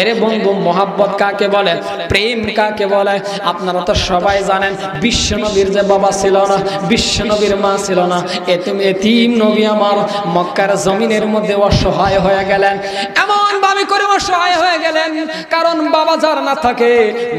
এরে বন্ধু মোহাব্বত কাকে বলে প্রেম কাকে বলে আপনারা তো সবাই জানেন বিশ্বনবীর যে বাবা ছিল না বিশ্বনবীর মা ছিল না এতিম এতিম নবী আমার মক্কার জমিনের মধ্যে অসহায় হয়ে গেলেন এমন ভাবে করে অসহায় হয়ে গেলেন কারণ বাবা যার না থাকে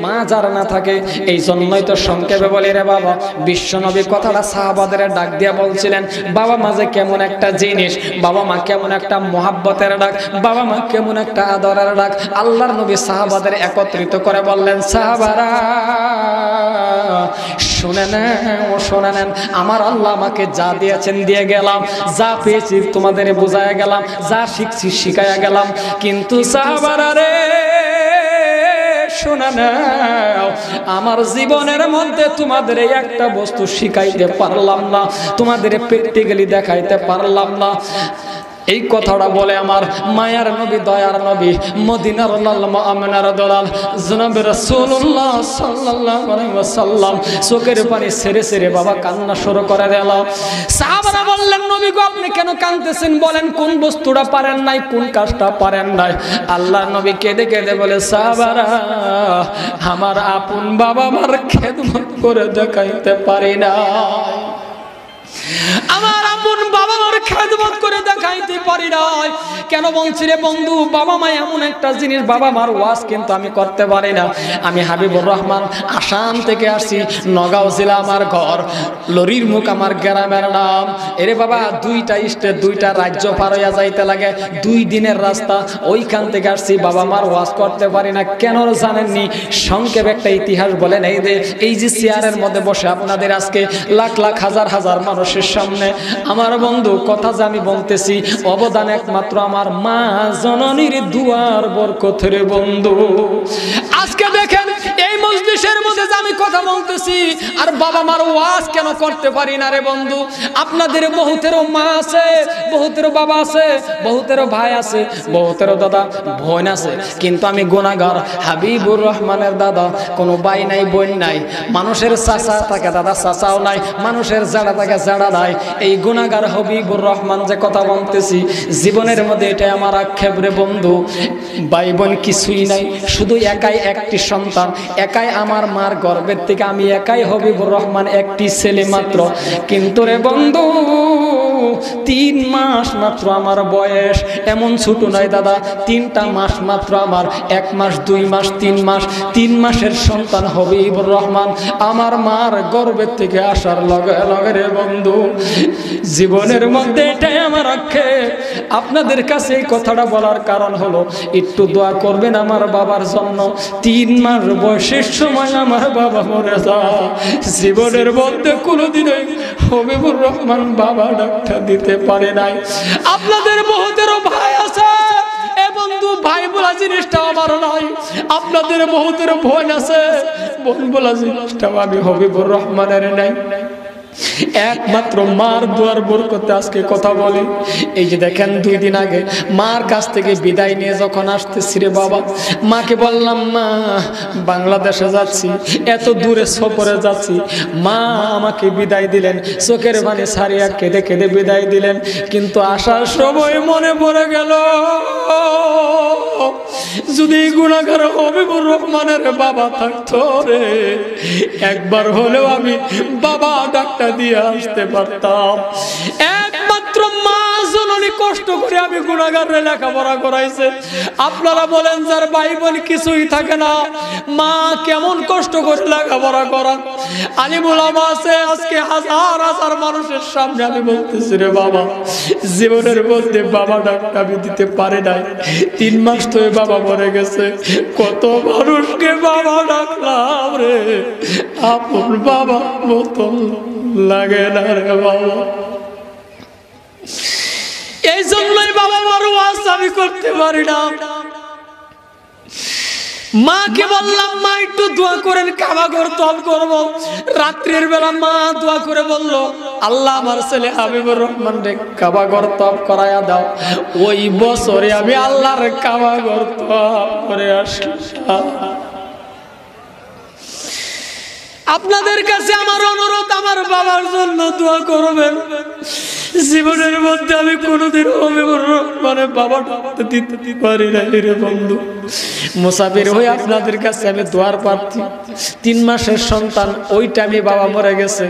মা যার না থাকে এই জন্যই তো সংক্ষেপে বলি রে বাবা বিশ্বনবী কথাটা সাহাবাদের ডাক দিয়া বলছিলেন বাবা মা যে কেমন একটা জিনিস বাবা মা কেমন একটা মহাব্বতের ডাক বাবা মা কেমন একটা আদরের ডাক আল্লাহর নবী সাহাবাদের একত্রিত করে বললেন সাহাবারা শুনে নেন ও শুনে নেন আমার আল্লাহ আমাকে যা দিয়েছেন দিয়ে গেলাম যা পেয়েছি তোমাদের বোঝায় গেলাম যা শিখছি শিখাইয়া গেলাম কিন্তু সাহাবারা রে আমার জীবনের মধ্যে তোমাদের একটা বস্তু শিখাইতে পারলাম না তোমাদের প্র্যাকটিক্যালি দেখাইতে পারলাম না এই কথাটা বলে আমার মায়ার নবী দয়ার নবী মদিনার লাল দলাল জনাব সাল্লাম চোখের পানি সেরে সেরে বাবা কান্না শুরু করে দিল নবী গো আপনি কেন কাঁদতেছেন বলেন কোন বস্তুটা পারেন নাই কোন কাজটা পারেন নাই আল্লাহ নবী কেঁদে কেঁদে বলে আমার আপন বাবা মার খেদমত করে দেখাইতে পারি না আমার আপন বাবা মার খেদমত করে দেখাইতে পারি নাই কেন বলছি রে বন্ধু বাবা মা এমন একটা জিনিস বাবা মার ওয়াজ কিন্তু আমি করতে পারি না আমি হাবিবুর রহমান আসাম থেকে আসি নগাঁও জেলা আমার ঘর লরির মুখ আমার গ্রামের নাম এরে বাবা দুইটা স্টেট দুইটা রাজ্য পার হইয়া যাইতে লাগে দুই দিনের রাস্তা ওইখান থেকে আসছি বাবা মার ওয়াজ করতে পারি না কেন জানেননি সংক্ষেপ একটা ইতিহাস বলেন এই যে এই যে চেয়ারের মধ্যে বসে আপনাদের আজকে লাখ লাখ হাজার হাজার মানুষ মানুষের সামনে আমার বন্ধু কথা যে আমি বলতেছি অবদান একমাত্র আমার মা জননীর দুয়ার বরকথের বন্ধু আজকে দেখেন এই মজলিশের বসে আমি কথা বলতেছি আর বাবা মার ওয়াজ কেন করতে পারি না রে বন্ধু আপনাদের বহুতেরও মা আছে বহুতেরও বাবা আছে বহুতেরও ভাই আছে বহুতেরও দাদা বোন আছে কিন্তু আমি গোনাগার হাবিবুর রহমানের দাদা কোনো নাই বোন নাই মানুষের চাষা থাকে দাদা চাষাও নাই মানুষের জাড়া থাকে জাড়া নাই এই গুণাগার হবিবুর রহমান যে কথা বলতেছি জীবনের মধ্যে এটাই আমার আক্ষেপ রে বন্ধু ভাই বোন কিছুই নাই শুধু একাই একটি সন্তান একাই আমার মা আমার গর্বের থেকে আমি একাই হবিবুর রহমান একটি ছেলে মাত্র কিন্তু রে বন্ধু তিন মাস মাত্র আমার বয়স এমন ছোট নয় দাদা তিনটা মাস মাত্র আমার এক মাস দুই মাস তিন মাস তিন মাসের সন্তান হবিবুর রহমান আমার মার গর্বের থেকে আসার লগে লগে রে বন্ধু জীবনের মধ্যে এটাই আমার অক্ষে আপনাদের কাছে এই কথাটা বলার কারণ হলো একটু দোয়া করবেন আমার বাবার জন্য তিন মাস বয়সের সময় আমার আমার বাবা মরে যা জীবনের মধ্যে কোনোদিনই হবিবুর রহমান বাবা ডাক্তার দিতে পারে নাই আপনাদের বহুতেরও ভাই আছে বন্ধু ভাই বলা জিনিসটা আমার নাই আপনাদের বহুতের বোন আছে বোন বলা জিনিসটাও আমি হবিবুর রহমানের নাই একমাত্র মার দুয়ার বোর করতে আজকে কথা বলে এই যে দেখেন দুই দিন আগে মার কাছ থেকে বিদায় নিয়ে যখন আসতে রে বাবা মাকে বললাম মা বাংলাদেশে যাচ্ছি এত দূরে সফরে যাচ্ছি মা আমাকে বিদায় দিলেন চোখের পানি সারিয়া কেঁদে কেঁদে বিদায় দিলেন কিন্তু আসার সময় মনে পড়ে গেল যদি গুণাগার হবিবুর রহমানের বাবা থাকতো রে একবার হলেও আমি বাবা ডাক্তার টাকা দিয়ে আসতে পারতাম একমাত্র আপনারা বলেন যার ভাই বোন কিছুই থাকে না মা কেমন কষ্ট করে লেখাপড়া করান আলিমুল আছে আজকে হাজার হাজার মানুষের সামনে আমি বলতেছি রে বাবা জীবনের মধ্যে বাবা ডাকটা দিতে পারে নাই তিন মাস তো বাবা মরে গেছে কত মানুষকে বাবা ডাকলাম রে আপন বাবা মতন লাগে না রে বাবা এই জন্যই বাবা মারু আজ আমি করতে পারি না মাকে বললাম মা একটু দোয়া করেন কাবা ঘর তব করব রাত্রির বেলা মা দোয়া করে বলল আল্লাহ আমার ছেলে হাবিবুর রহমান রে কাবা ঘর তপ করায়া দাও ওই বছরে আমি আল্লাহর কাবা ঘর তব করে আসলাম আপনাদের কাছে আমার অনুরোধ আমার বাবার জন্য দোয়া করবেন জীবনের মধ্যে আমি কোনোদিন মানে বাবা দিতে পারি না রে বন্ধু মোসাফির হয়ে আপনাদের কাছে আমি দোয়ার প্রার্থী তিন মাসের সন্তান ওই টাইমে বাবা মরে গেছে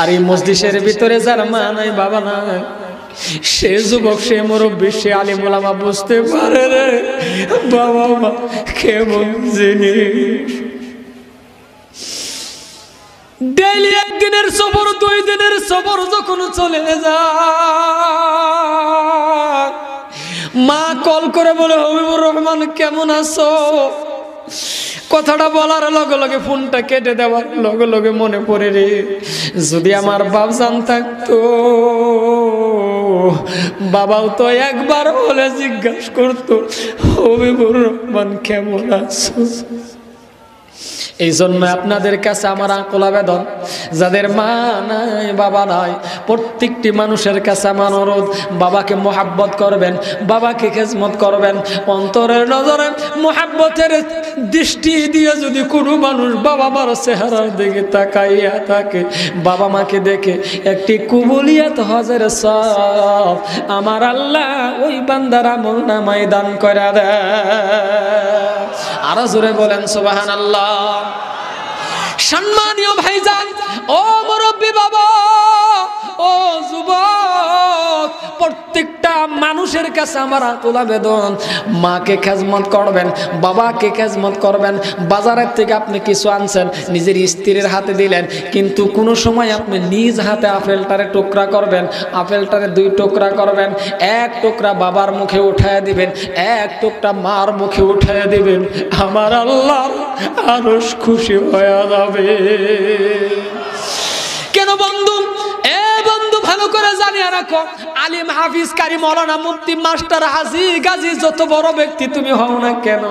আর এই মসজিষের ভিতরে যার মা নাই বাবা নাই সে যুবক সে মুরব্বী সে আলিমুলামা বুঝতে পারে রে বাবা মা কেমন জিনিস ডেইলি একদিনের সফর দুই দিনের সফর যখন চলে যায় মা কল করে বলে হবিবুর রহমান কেমন আছো কথাটা বলার লগে লগে ফোনটা কেটে দেওয়ার লগে লগে মনে পড়ে রে যদি আমার বাপ জান থাকতো বাবাও তো একবার হলে জিজ্ঞাসা করতো হবিবুর রহমান কেমন আছো এই জন্য আপনাদের কাছে আমার আকুল আবেদন যাদের মা নাই বাবা নাই প্রত্যেকটি মানুষের কাছে আমার অনুরোধ বাবাকে মোহাব্বত করবেন বাবাকে খেজমত করবেন অন্তরের নজরে মোহাব্বতের দৃষ্টি দিয়ে যদি কোনো মানুষ বাবা মার চেহারার দিকে তাকাইয়া থাকে বাবা মাকে দেখে একটি কুবুলিয়াত হজের সব আমার আল্লাহ ওই বান্দার আমল নামায় দান করা দেয় আরো জোরে বলেন সুবাহান আল্লাহ সম্মানীয় ভাইজান ও মুরব্বী বাবা ও যুবক প্রত্যেকটা মানুষের কাছে আমার আকুল আবেদন মাকে খেজমত করবেন বাবাকে খেজমত করবেন বাজারের থেকে আপনি কিছু আনছেন নিজের স্ত্রীর হাতে দিলেন কিন্তু কোনো সময় আপনি নিজ হাতে আপেলটারে টুকরা করবেন আপেলটারে দুই টুকরা করবেন এক টুকরা বাবার মুখে উঠায় দিবেন এক টুকরা মার মুখে উঠায় দিবেন আমার আল্লাহ আরো খুশি হয়ে যাবে কেন বন্ধু ভালো করে জানিয়ে রাখো আলিম হাফিজ কারি মৌলানা মুক্তি মাস্টার হাজি গাজি যত বড় ব্যক্তি তুমি হও না কেন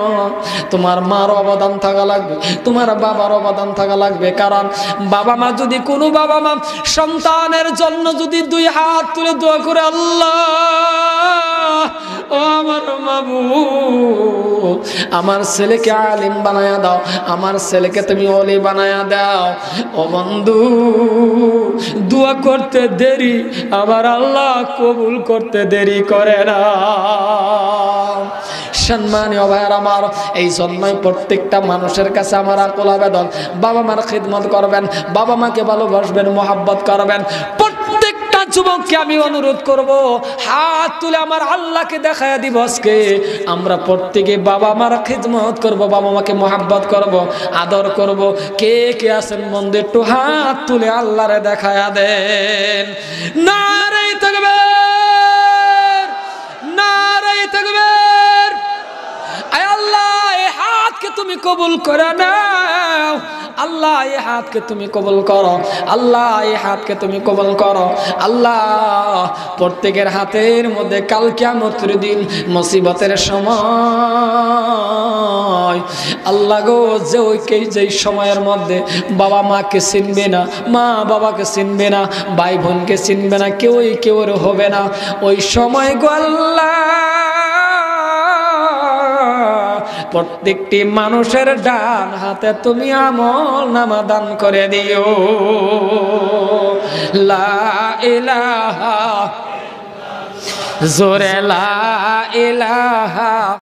তোমার মার অবদান থাকা লাগবে তোমার বাবার অবদান থাকা লাগবে কারণ বাবা মা যদি কোনো বাবা মা সন্তানের জন্য যদি দুই হাত তুলে দোয়া করে আল্লাহ আমার মাবু আমার ছেলেকে আলিম বানায়া দাও আমার ছেলেকে তুমি অলি বানায়া দাও ও বন্ধু তৌবা করতে দেরি আমার আল্লাহ কবুল করতে দেরি করে না আমার এই প্রত্যেকটা মানুষের কাছে আমার আকুল আবেদন বাবা মার খিদমত করবেন বাবা মাকে ভালোবাসবেন মোহাব্বত করবেন যুবককে আমি অনুরোধ করব হাত তুলে আমার আল্লাহকে দেখায় দিবসকে আমরা প্রত্যেকে বাবা মার খিদমত করব বাবা মাকে মোহাব্বত করব আদর করব কে কে আছেন মন্দির একটু হাত তুলে আল্লাহরে দেখায় দেন না রে থাকবে না থাকবে আল্লাহ হাতকে তুমি কবুল করে এই হাতকে তুমি কবল করো আল্লাহ এ হাতকে তুমি কবল করো আল্লাহ প্রত্যেকের হাতের মধ্যে কালকে কেমতের দিন মুসিবতের সময় আল্লাহ গো যে ওইকেই যেই সময়ের মধ্যে বাবা মাকে চিনবে না মা বাবাকে চিনবে না ভাই বোনকে চিনবে না কেউই কেউ হবে না ওই সময় গো আল্লাহ প্রত্যেকটি মানুষের ডান হাতে তুমি আমল নামা দান করে দিও লা জোরে লা এলাহা